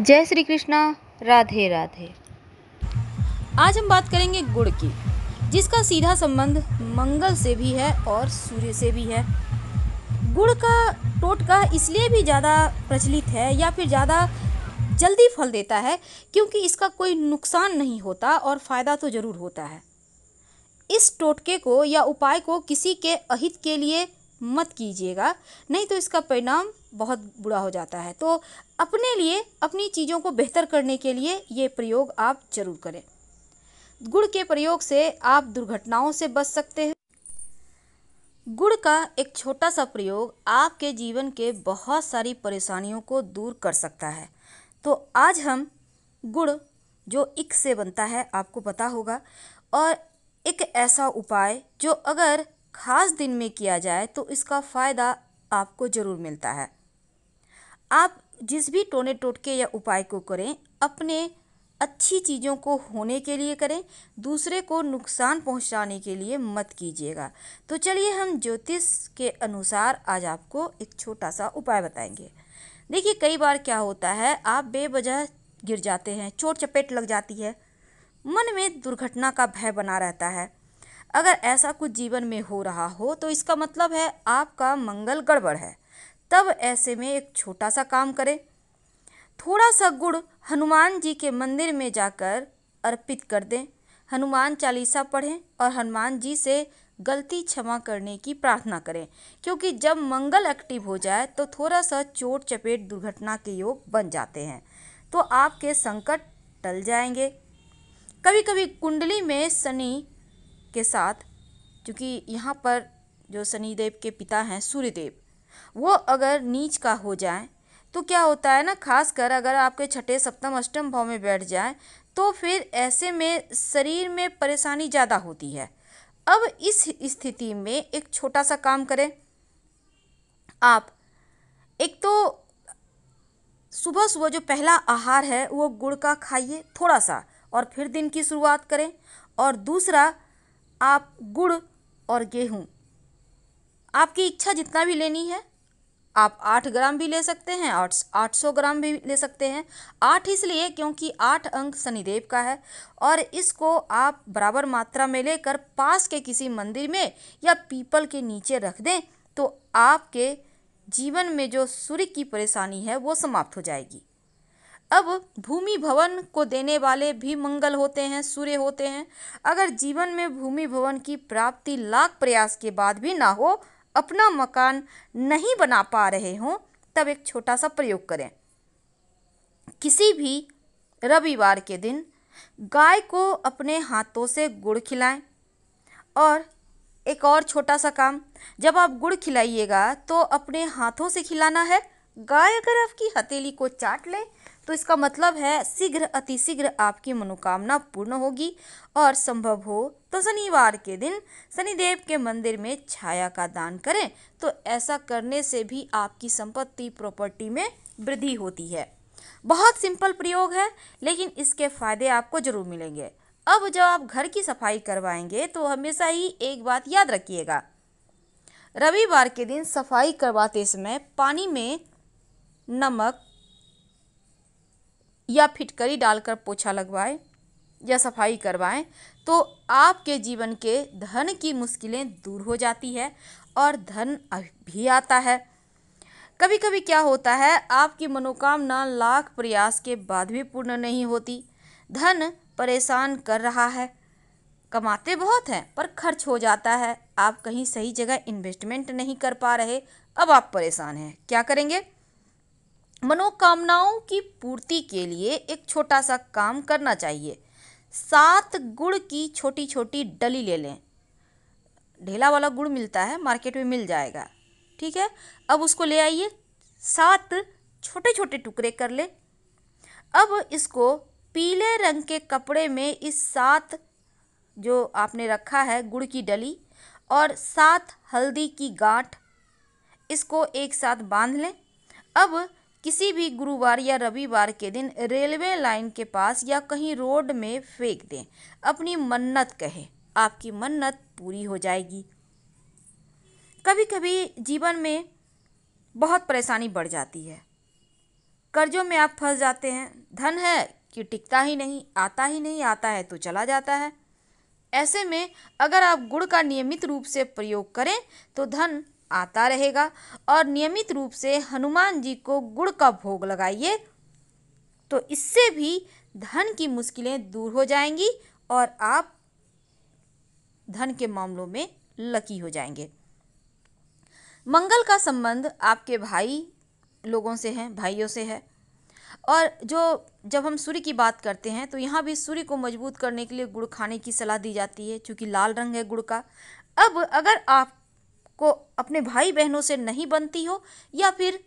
जय श्री कृष्णा राधे राधे आज हम बात करेंगे गुड़ की जिसका सीधा संबंध मंगल से भी है और सूर्य से भी है गुड़ का टोटका इसलिए भी ज़्यादा प्रचलित है या फिर ज़्यादा जल्दी फल देता है क्योंकि इसका कोई नुकसान नहीं होता और फ़ायदा तो ज़रूर होता है इस टोटके को या उपाय को किसी के अहित के लिए मत कीजिएगा नहीं तो इसका परिणाम बहुत बुरा हो जाता है तो अपने लिए अपनी चीज़ों को बेहतर करने के लिए ये प्रयोग आप ज़रूर करें गुड़ के प्रयोग से आप दुर्घटनाओं से बच सकते हैं गुड़ का एक छोटा सा प्रयोग आपके जीवन के बहुत सारी परेशानियों को दूर कर सकता है तो आज हम गुड़ जो इक से बनता है आपको पता होगा और एक ऐसा उपाय जो अगर ख़ास दिन में किया जाए तो इसका फ़ायदा आपको ज़रूर मिलता है आप जिस भी टोने टोटके या उपाय को करें अपने अच्छी चीज़ों को होने के लिए करें दूसरे को नुकसान पहुंचाने के लिए मत कीजिएगा तो चलिए हम ज्योतिष के अनुसार आज आपको एक छोटा सा उपाय बताएंगे देखिए कई बार क्या होता है आप बेवजह गिर जाते हैं चोट चपेट लग जाती है मन में दुर्घटना का भय बना रहता है अगर ऐसा कुछ जीवन में हो रहा हो तो इसका मतलब है आपका मंगल गड़बड़ है तब ऐसे में एक छोटा सा काम करें थोड़ा सा गुड़ हनुमान जी के मंदिर में जाकर अर्पित कर दें हनुमान चालीसा पढ़ें और हनुमान जी से गलती क्षमा करने की प्रार्थना करें क्योंकि जब मंगल एक्टिव हो जाए तो थोड़ा सा चोट चपेट दुर्घटना के योग बन जाते हैं तो आपके संकट टल जाएंगे कभी कभी कुंडली में शनि के साथ क्योंकि यहाँ पर जो शनिदेव के पिता हैं सूर्यदेव वो अगर नीच का हो जाए तो क्या होता है ना खासकर अगर आपके छठे सप्तम अष्टम भाव में बैठ जाए तो फिर ऐसे में शरीर में परेशानी ज़्यादा होती है अब इस स्थिति में एक छोटा सा काम करें आप एक तो सुबह सुबह जो पहला आहार है वो गुड़ का खाइए थोड़ा सा और फिर दिन की शुरुआत करें और दूसरा आप गुड़ और गेहूँ आपकी इच्छा जितना भी लेनी है आप आठ ग्राम भी ले सकते हैं आठ आठ सौ ग्राम भी ले सकते हैं आठ इसलिए क्योंकि आठ अंक शनिदेव का है और इसको आप बराबर मात्रा में लेकर पास के किसी मंदिर में या पीपल के नीचे रख दें तो आपके जीवन में जो सूर्य की परेशानी है वो समाप्त हो जाएगी अब भूमि भवन को देने वाले भी मंगल होते हैं सूर्य होते हैं अगर जीवन में भूमि भवन की प्राप्ति लाख प्रयास के बाद भी ना हो अपना मकान नहीं बना पा रहे हों तब एक छोटा सा प्रयोग करें किसी भी रविवार के दिन गाय को अपने हाथों से गुड़ खिलाएं और एक और छोटा सा काम जब आप गुड़ खिलाइएगा तो अपने हाथों से खिलाना है गाय अगर आपकी हथेली को चाट ले तो इसका मतलब है शीघ्र अतिशीघ्र आपकी मनोकामना पूर्ण होगी और संभव हो तो शनिवार के दिन शनिदेव के मंदिर में छाया का दान करें तो ऐसा करने से भी आपकी संपत्ति प्रॉपर्टी में वृद्धि होती है बहुत सिंपल प्रयोग है लेकिन इसके फायदे आपको जरूर मिलेंगे अब जब आप घर की सफाई करवाएंगे तो हमेशा ही एक बात याद रखिएगा रविवार के दिन सफाई करवाते समय पानी में नमक या फिटकरी डालकर पोछा लगवाएं या सफाई करवाएं तो आपके जीवन के धन की मुश्किलें दूर हो जाती है और धन भी आता है कभी कभी क्या होता है आपकी मनोकामना लाख प्रयास के बाद भी पूर्ण नहीं होती धन परेशान कर रहा है कमाते बहुत हैं पर खर्च हो जाता है आप कहीं सही जगह इन्वेस्टमेंट नहीं कर पा रहे अब आप परेशान हैं क्या करेंगे मनोकामनाओं की पूर्ति के लिए एक छोटा सा काम करना चाहिए सात गुड़ की छोटी छोटी डली ले लें ढेला वाला गुड़ मिलता है मार्केट में मिल जाएगा ठीक है अब उसको ले आइए सात छोटे छोटे टुकड़े कर ले अब इसको पीले रंग के कपड़े में इस सात जो आपने रखा है गुड़ की डली और सात हल्दी की गांठ इसको एक साथ बांध लें अब किसी भी गुरुवार या रविवार के दिन रेलवे लाइन के पास या कहीं रोड में फेंक दें अपनी मन्नत कहें आपकी मन्नत पूरी हो जाएगी कभी कभी जीवन में बहुत परेशानी बढ़ जाती है कर्जों में आप फंस जाते हैं धन है कि टिकता ही नहीं आता ही नहीं आता है तो चला जाता है ऐसे में अगर आप गुड़ का नियमित रूप से प्रयोग करें तो धन आता रहेगा और नियमित रूप से हनुमान जी को गुड़ का भोग लगाइए तो इससे भी धन की मुश्किलें दूर हो जाएंगी और आप धन के मामलों में लकी हो जाएंगे मंगल का संबंध आपके भाई लोगों से है भाइयों से है और जो जब हम सूर्य की बात करते हैं तो यहाँ भी सूर्य को मजबूत करने के लिए गुड़ खाने की सलाह दी जाती है क्योंकि लाल रंग है गुड़ का अब अगर आप को अपने भाई बहनों से नहीं बनती हो या फिर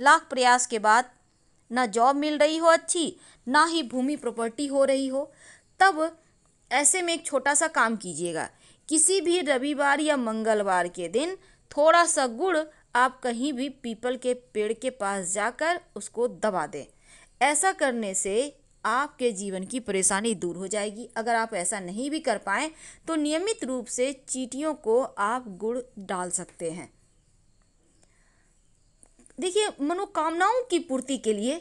लाख प्रयास के बाद ना जॉब मिल रही हो अच्छी ना ही भूमि प्रॉपर्टी हो रही हो तब ऐसे में एक छोटा सा काम कीजिएगा किसी भी रविवार या मंगलवार के दिन थोड़ा सा गुड़ आप कहीं भी पीपल के पेड़ के पास जाकर उसको दबा दें ऐसा करने से आपके जीवन की परेशानी दूर हो जाएगी अगर आप ऐसा नहीं भी कर पाए तो नियमित रूप से चीटियों को आप गुड़ डाल सकते हैं देखिए मनोकामनाओं की पूर्ति के लिए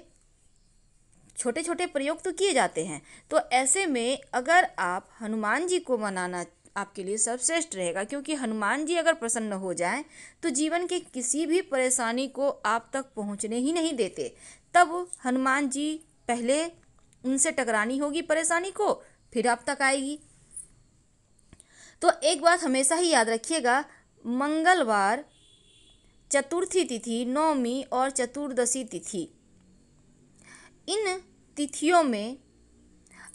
छोटे छोटे प्रयोग तो किए जाते हैं तो ऐसे में अगर आप हनुमान जी को मनाना आपके लिए सर्वश्रेष्ठ रहेगा क्योंकि हनुमान जी अगर प्रसन्न हो जाएं तो जीवन के किसी भी परेशानी को आप तक पहुंचने ही नहीं देते तब हनुमान जी पहले उनसे टकरानी होगी परेशानी को फिर आप तक आएगी तो एक बात हमेशा ही याद रखिएगा मंगलवार चतुर्थी तिथि नौमी और चतुर्दशी तिथि इन तिथियों में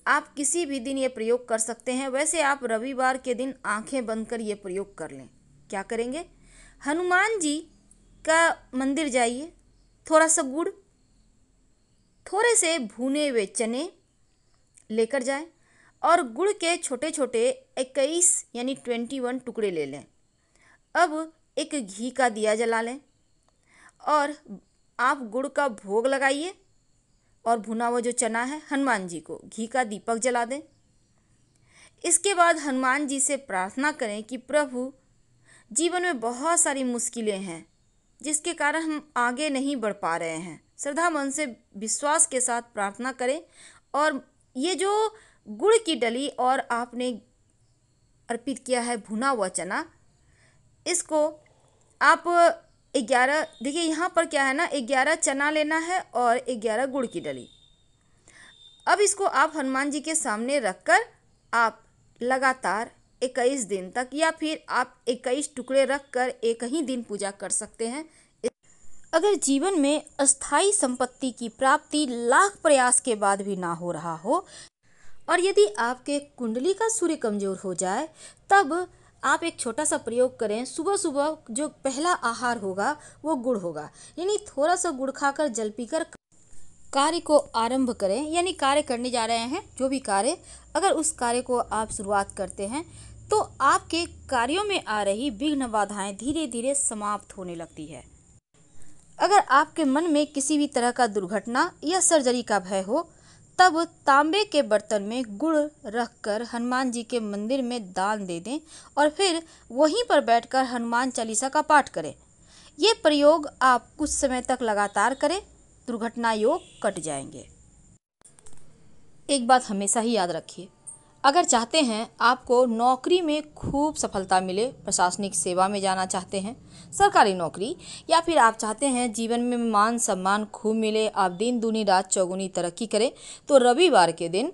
आप किसी भी दिन ये प्रयोग कर सकते हैं वैसे आप रविवार के दिन आंखें बंद कर ये प्रयोग कर लें क्या करेंगे हनुमान जी का मंदिर जाइए थोड़ा सा गुड़ थोड़े से भुने हुए चने लेकर जाएं और गुड़ के छोटे छोटे इक्कीस यानी ट्वेंटी वन टुकड़े ले लें अब एक घी का दिया जला लें और आप गुड़ का भोग लगाइए और भुना हुआ जो चना है हनुमान जी को घी का दीपक जला दें इसके बाद हनुमान जी से प्रार्थना करें कि प्रभु जीवन में बहुत सारी मुश्किलें हैं जिसके कारण हम आगे नहीं बढ़ पा रहे हैं श्रद्धा मन से विश्वास के साथ प्रार्थना करें और ये जो गुड़ की डली और आपने अर्पित किया है भुना हुआ चना इसको आप ग्यारह देखिए यहाँ पर क्या है ना ग्यारह चना लेना है और ग्यारह गुड़ की डली अब इसको आप हनुमान जी के सामने रखकर आप लगातार इक्कीस दिन तक या फिर आप इक्कीस टुकड़े रख कर एक ही दिन पूजा कर सकते हैं अगर जीवन में अस्थाई संपत्ति की प्राप्ति लाख प्रयास के बाद भी ना हो रहा हो और यदि आपके कुंडली का सूर्य कमज़ोर हो जाए तब आप एक छोटा सा प्रयोग करें सुबह सुबह जो पहला आहार होगा वो गुड़ होगा यानी थोड़ा सा गुड़ खाकर जल पीकर कार्य को आरंभ करें यानी कार्य करने जा रहे हैं जो भी कार्य अगर उस कार्य को आप शुरुआत करते हैं तो आपके कार्यों में आ रही विघ्न बाधाएं धीरे धीरे समाप्त होने लगती है अगर आपके मन में किसी भी तरह का दुर्घटना या सर्जरी का भय हो तब तांबे के बर्तन में गुड़ रखकर हनुमान जी के मंदिर में दान दे दें और फिर वहीं पर बैठकर हनुमान चालीसा का पाठ करें ये प्रयोग आप कुछ समय तक लगातार करें दुर्घटना योग कट जाएंगे एक बात हमेशा ही याद रखिए अगर चाहते हैं आपको नौकरी में खूब सफलता मिले प्रशासनिक सेवा में जाना चाहते हैं सरकारी नौकरी या फिर आप चाहते हैं जीवन में मान सम्मान खूब मिले आप दिन दूनी रात चौगुनी तरक्की करें तो रविवार के दिन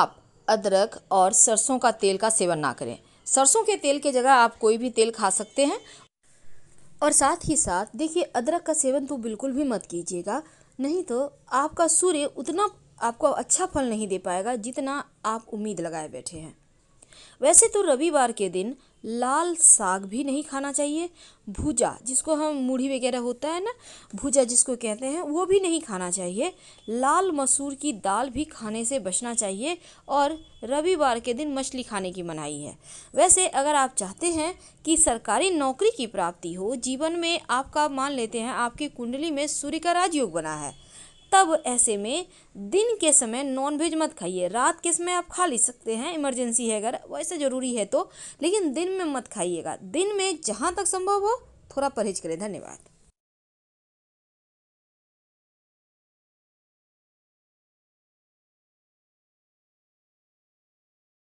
आप अदरक और सरसों का तेल का सेवन ना करें सरसों के तेल के जगह आप कोई भी तेल खा सकते हैं और साथ ही साथ देखिए अदरक का सेवन तो बिल्कुल भी मत कीजिएगा नहीं तो आपका सूर्य उतना आपको अच्छा फल नहीं दे पाएगा जितना आप उम्मीद लगाए बैठे हैं वैसे तो रविवार के दिन लाल साग भी नहीं खाना चाहिए भुजा जिसको हम मूढ़ी वगैरह होता है ना भुजा जिसको कहते हैं वो भी नहीं खाना चाहिए लाल मसूर की दाल भी खाने से बचना चाहिए और रविवार के दिन मछली खाने की मनाही है वैसे अगर आप चाहते हैं कि सरकारी नौकरी की प्राप्ति हो जीवन में आपका मान लेते हैं आपकी कुंडली में सूर्य का राजयोग बना है तब ऐसे में दिन के समय नॉन वेज मत खाइए रात के समय आप खा ले सकते हैं इमरजेंसी है अगर वैसे ज़रूरी है तो लेकिन दिन में मत खाइएगा दिन में जहाँ तक संभव हो थोड़ा परहेज करें धन्यवाद